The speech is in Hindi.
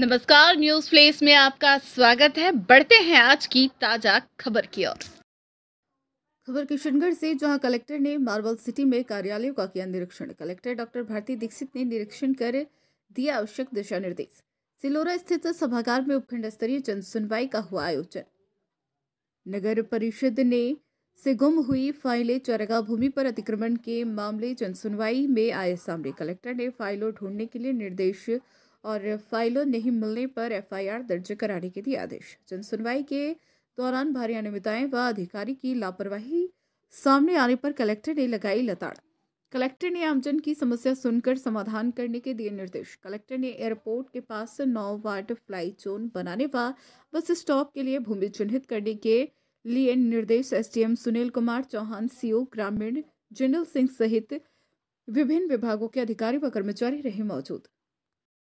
नमस्कार न्यूज प्लेस में आपका स्वागत है बढ़ते हैं आज की ताजा खबर की ओर खबर किशनगढ़ से जहां कलेक्टर ने मार्बल सिटी में कार्यालयों का किया निरीक्षण कलेक्टर डॉक्टर भारती दीक्षित ने निरीक्षण कर दिया आवश्यक दिशा निर्देश सिलोरा स्थित सभागार में उपखंड स्तरीय जन सुनवाई का हुआ आयोजन नगर परिषद ने से गुम हुई फाइलें चरगा भूमि पर अतिक्रमण के मामले जनसुनवाई में आए सामने कलेक्टर ने फाइलों ढूंढने के लिए निर्देश और फाइलों नहीं मिलने पर एफआईआर दर्ज कराने के दिए आदेश जन सुनवाई के दौरान भारी अनियमितताएं व अधिकारी की लापरवाही सामने आने पर कलेक्टर ने लगाई लताड़ कलेक्टर ने आमजन की समस्या सुनकर समाधान करने के दिए निर्देश कलेक्टर ने एयरपोर्ट के पास नौ वाट फ्लाई जोन बनाने व बस स्टॉप के लिए भूमि चिन्हित करने के लिए निर्देश एसडीएम सुनील कुमार चौहान सीओ ग्रामीण जनरल सिंह सहित विभिन्न विभागों के अधिकारी व कर्मचारी रहे मौजूद